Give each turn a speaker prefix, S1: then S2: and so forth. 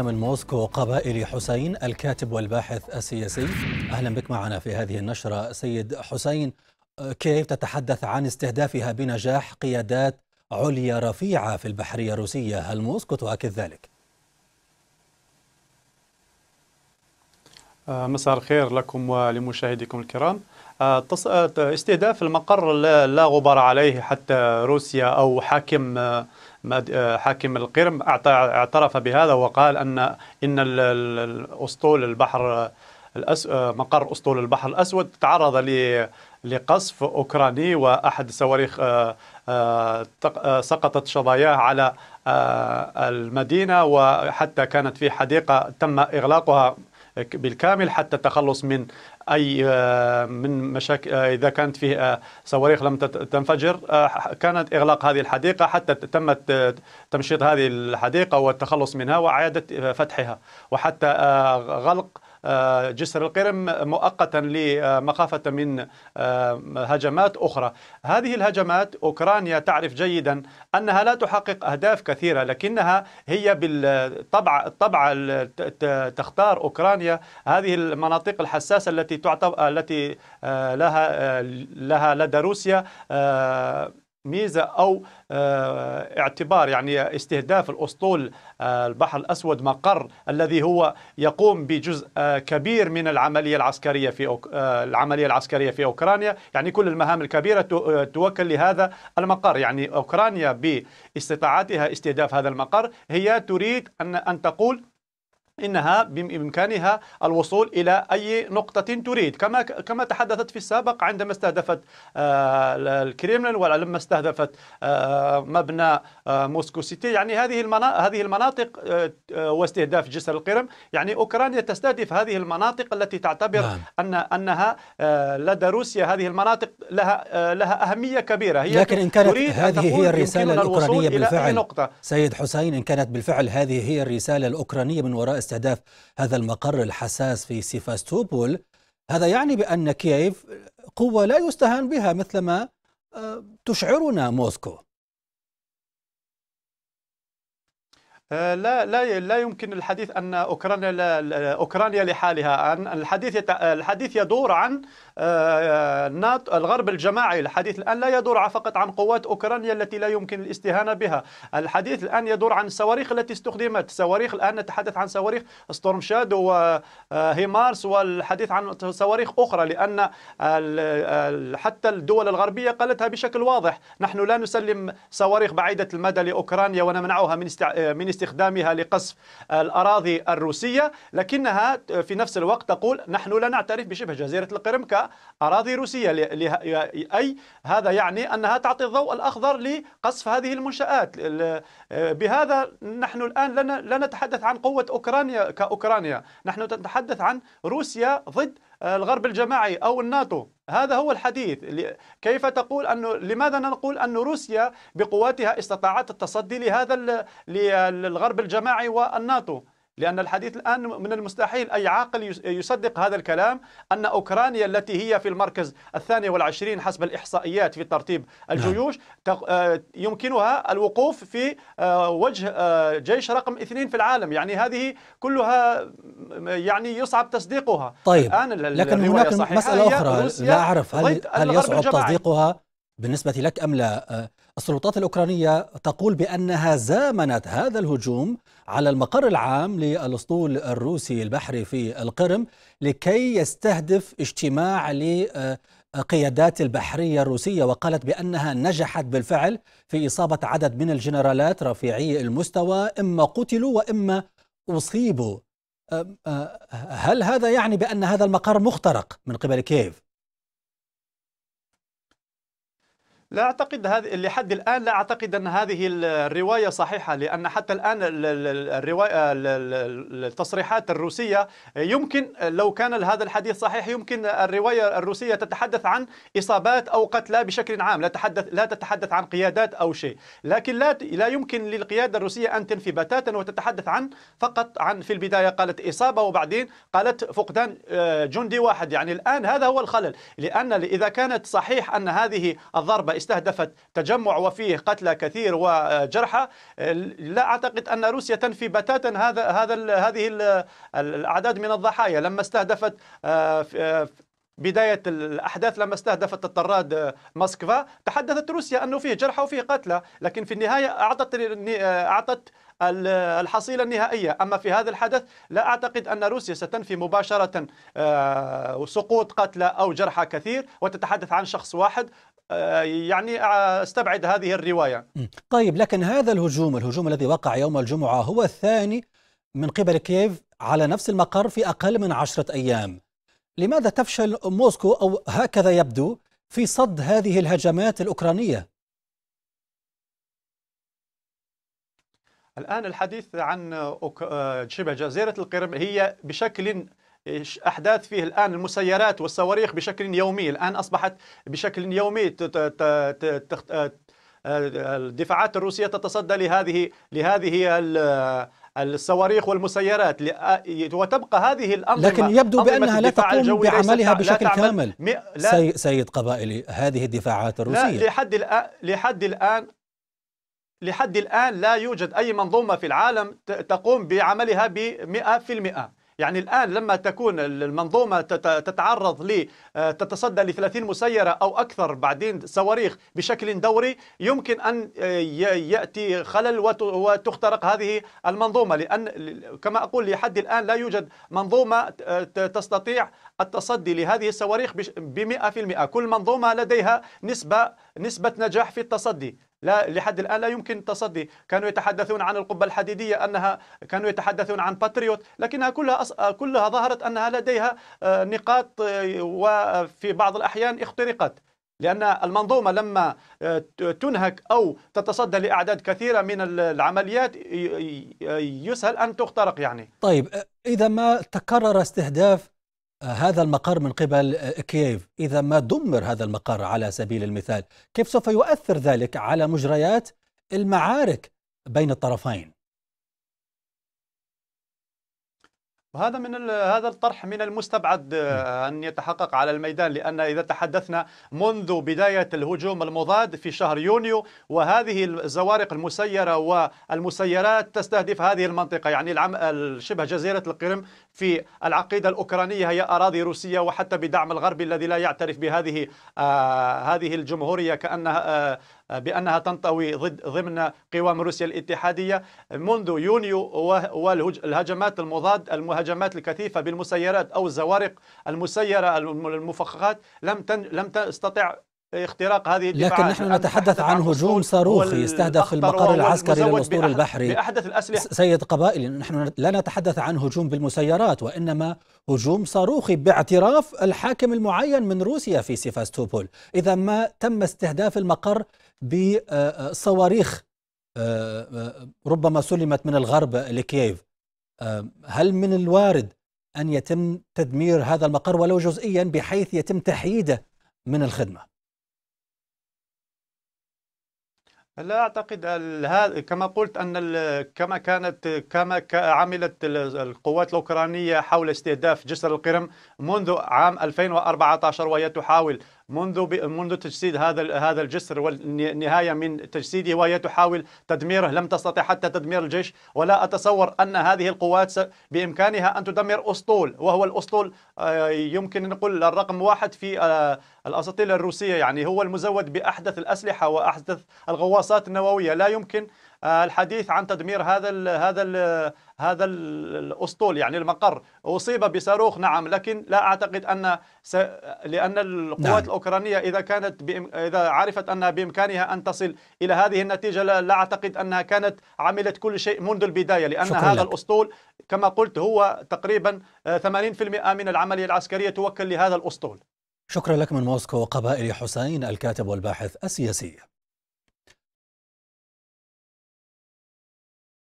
S1: من موسكو قبائل حسين الكاتب والباحث السياسي أهلا بك معنا في هذه النشرة سيد حسين آه، كيف تتحدث عن استهدافها بنجاح قيادات عليا رفيعة في البحرية الروسية هل موسكو تؤكد ذلك؟
S2: آه، مساء الخير لكم ولمشاهديكم الكرام آه، آه، استهداف المقر لا غبار عليه حتى روسيا أو حاكم آه، حاكم القرم اعترف بهذا وقال أن إن الأسطول البحر مقر أسطول البحر الأسود تعرض ل... لقصف أوكراني وأحد الصواريخ سقطت شظاياه على المدينة وحتى كانت في حديقة تم إغلاقها بالكامل حتى التخلص من اي آه، من مشاكل آه، اذا كانت فيه آه، صواريخ لم تنفجر كانت اغلاق هذه الحديقه حتى تمت تمشيط هذه الحديقه والتخلص منها واعاده فتحها وحتى غلق آه، جسر القرم مؤقتا لمخافة من آه، هجمات أخرى هذه الهجمات أوكرانيا تعرف جيدا أنها لا تحقق أهداف كثيرة لكنها هي بالطبع الطبع تختار أوكرانيا هذه المناطق الحساسة التي تعتبر التي آه، لها لها لدى روسيا ميزه او آه، اعتبار يعني استهداف الاسطول آه، البحر الاسود مقر الذي هو يقوم بجزء آه، كبير من العمليه العسكريه في أوك... العمليه العسكريه في اوكرانيا يعني كل المهام الكبيره توكل لهذا المقر يعني اوكرانيا باستطاعتها استهداف هذا المقر هي تريد ان ان تقول إنها بإمكانها الوصول إلى أي نقطة تريد كما كما تحدثت في السابق عندما استهدفت آه، الكريملين ولما استهدفت آه، مبنى آه، موسكو سيتي يعني هذه المناطق هذه المناطق واستهداف جسر القرم يعني أوكرانيا تستهدف هذه المناطق التي تعتبر نعم. أن أنها لدى روسيا هذه المناطق لها لها أهمية كبيرة هي لكن إن كانت هذه هي الرسالة الأوكرانية بالفعل
S1: سيد حسين إن كانت بالفعل هذه هي الرسالة الأوكرانية من وراء استهداف هذا المقر الحساس في سيفاستوبول هذا يعني بأن كييف قوة لا يستهان بها مثلما آه، تشعرنا موسكو
S2: آه، لا لا لا يمكن الحديث ان اوكرانيا لا اوكرانيا لحالها ان الحديث الحديث يدور عن آه، آه، ناتو الغرب الجماعي الحديث الان لا يدور فقط عن قوات اوكرانيا التي لا يمكن الاستهانه بها الحديث الان يدور عن الصواريخ التي استخدمت صواريخ الان نتحدث عن صواريخ ستورم شادو وهيمارس والحديث عن صواريخ اخرى لان حتى الدول الغربيه قالتها بشكل واضح نحن لا نسلم صواريخ بعيده المدى لاوكرانيا ونمنعها من من استخدامها لقصف الأراضي الروسية لكنها في نفس الوقت تقول نحن لا نعترف بشبه جزيرة القرم كأراضي روسية أي هذا يعني أنها تعطي الضوء الأخضر لقصف هذه المنشآت بهذا نحن الآن لا نتحدث عن قوة أوكرانيا كأوكرانيا نحن نتحدث عن روسيا ضد الغرب الجماعي أو الناتو هذا هو الحديث كيف تقول أنه لماذا نقول أن روسيا بقواتها استطاعت التصدي لهذا للغرب الجماعي والناتو لأن الحديث الآن من المستحيل أي عاقل يصدق هذا الكلام أن أوكرانيا التي هي في المركز الثاني والعشرين حسب الإحصائيات في ترتيب نعم. الجيوش آه، يمكنها الوقوف في آه، وجه آه، جيش رقم اثنين في العالم يعني هذه كلها يعني يصعب تصديقها طيب الآن لكن هناك مسألة أخرى لا أعرف هل, هل يصعب تصديقها
S1: بالنسبة لك أم لا آه، السلطات الأوكرانية تقول بأنها زامنت هذا الهجوم على المقر العام للأسطول الروسي البحري في القرم لكي يستهدف اجتماع لقيادات آه، البحرية الروسية وقالت بأنها نجحت بالفعل في إصابة عدد من الجنرالات رفيعي المستوى إما قتلوا وإما أصيبوا آه، هل هذا يعني بأن هذا المقر مخترق من قبل كيف؟ لا أعتقد هذه لحد الآن لا
S2: أعتقد أن هذه الرواية صحيحة لأن حتى الآن الرواية التصريحات الروسية يمكن لو كان هذا الحديث صحيح يمكن الرواية الروسية تتحدث عن إصابات أو قتلى بشكل عام لا تتحدث لا تتحدث عن قيادات أو شيء لكن لا لا يمكن للقيادة الروسية أن تنفي بتاتا وتتحدث عن فقط عن في البداية قالت إصابة وبعدين قالت فقدان آه، جندي واحد يعني الآن هذا هو الخلل لأن إذا كانت صحيح أن هذه الضربة استهدفت تجمع وفيه قتلى كثير وجرحى لا أعتقد أن روسيا تنفي بتاتا هذا هذا هذه الأعداد من الضحايا لما استهدفت آه، آه، بداية الأحداث لما استهدفت الطراد آه، موسكفا تحدثت روسيا أنه فيه جرحى وفيه قتلى لكن في النهاية أعطت أعطت الحصيلة النهائية أما في هذا الحدث لا أعتقد أن روسيا ستنفي مباشرة سقوط قتلى أو جرحى كثير وتتحدث عن شخص واحد آه، يعني آه، استبعد هذه الروايه.
S1: طيب لكن هذا الهجوم الهجوم الذي وقع يوم الجمعه هو الثاني من قبل كييف على نفس المقر في اقل من عشره ايام. لماذا تفشل موسكو او هكذا يبدو في صد هذه الهجمات الاوكرانيه؟
S2: الآن الحديث عن آه، شبه جزيرة القرم هي بشكل احداث فيه الان المسيرات والصواريخ بشكل يومي الان اصبحت بشكل يومي آه، آه، الدفاعات الروسيه تتصدى لهذه لهذه الصواريخ والمسيرات وتبقى هذه الأنظمة لكن يبدو بأنها لا تقوم بعملها بشكل لا كامل لا
S1: سيد قبائلي هذه الدفاعات الروسية لا
S2: لحد الآن لحد الآن لحد الآن لا يوجد أي منظومة في العالم تقوم بعملها بمئة في المئة يعني الآن لما تكون المنظومة تتعرض ل آه، تتصدى ل 30 مسيرة أو أكثر بعدين صواريخ بشكل دوري يمكن أن آه، يأتي خلل وتخترق هذه المنظومة لأن كما أقول لحد الآن لا يوجد منظومة آه، تستطيع التصدي لهذه الصواريخ ب 100% كل منظومة لديها نسبة نسبة نجاح في التصدي لا لحد الآن لا يمكن التصدي كانوا يتحدثون عن القبة الحديدية أنها كانوا يتحدثون عن باتريوت لكنها كلها أص... كلها ظهرت أنها لديها آه، نقاط آه، وفي بعض الأحيان اخترقت لأن المنظومة لما آه، تنهك أو تتصدى لأعداد كثيرة من العمليات يسهل أن تخترق يعني
S1: طيب إذا ما تكرر استهداف هذا المقر من قبل آه، كييف إذا ما دمر هذا المقر على سبيل المثال كيف سوف يؤثر ذلك على مجريات المعارك بين الطرفين
S2: وهذا من هذا الطرح من المستبعد آه، ان يتحقق على الميدان لان اذا تحدثنا منذ بدايه الهجوم المضاد في شهر يونيو وهذه الزوارق المسيره والمسيرات تستهدف هذه المنطقه يعني العم شبه جزيره القرم في العقيده الاوكرانيه هي اراضي روسيه وحتى بدعم الغرب الذي لا يعترف بهذه آه هذه الجمهوريه كانها آه بأنها تنطوي ضد ضمن قوام روسيا الاتحادية منذ يونيو والهجمات المضاد المهاجمات الكثيفة بالمسيرات أو الزوارق المسيرة المفخخات لم لم تستطع اختراق هذه الدفاعات لكن نحن
S1: نتحدث عن هجوم صاروخي استهدف المقر العسكري للأسطول البحري بأحدث الأسلحة سيد قبائل نحن لا نتحدث عن هجوم بالمسيرات وإنما هجوم صاروخي باعتراف الحاكم المعين من روسيا في سيفاستوبول إذا ما تم استهداف المقر بصواريخ آه، آه، ربما سلمت من الغرب لكييف آه، هل من الوارد أن يتم تدمير هذا المقر ولو جزئيا بحيث يتم تحييده من الخدمه لا
S2: اعتقد كما قلت ان كما كانت كما عملت القوات الاوكرانيه حول استهداف جسر القرم منذ عام 2014 وهي تحاول منذ منذ تجسيد هذا هذا الجسر والنهايه من تجسيده وهي تحاول تدميره لم تستطع حتى تدمير الجيش ولا اتصور ان هذه القوات بامكانها ان تدمر اسطول وهو الاسطول آه، يمكن نقول الرقم واحد في آه، الاساطيل الروسيه يعني هو المزود باحدث الاسلحه واحدث الغواصات النوويه لا يمكن آه، الحديث عن تدمير هذا ال هذا ال هذا الاسطول يعني المقر اصيب بصاروخ نعم لكن لا اعتقد ان س... لان القوات نعم. الاوكرانيه اذا كانت بإم... اذا عرفت انها بامكانها ان تصل الى هذه النتيجه لا, لا اعتقد انها كانت عملت كل شيء منذ البدايه لان هذا لك. الاسطول كما قلت هو تقريبا 80% آه، من العمليه العسكريه توكل لهذا الاسطول
S1: شكرا لك من موسكو قبائل حسين الكاتب والباحث السياسي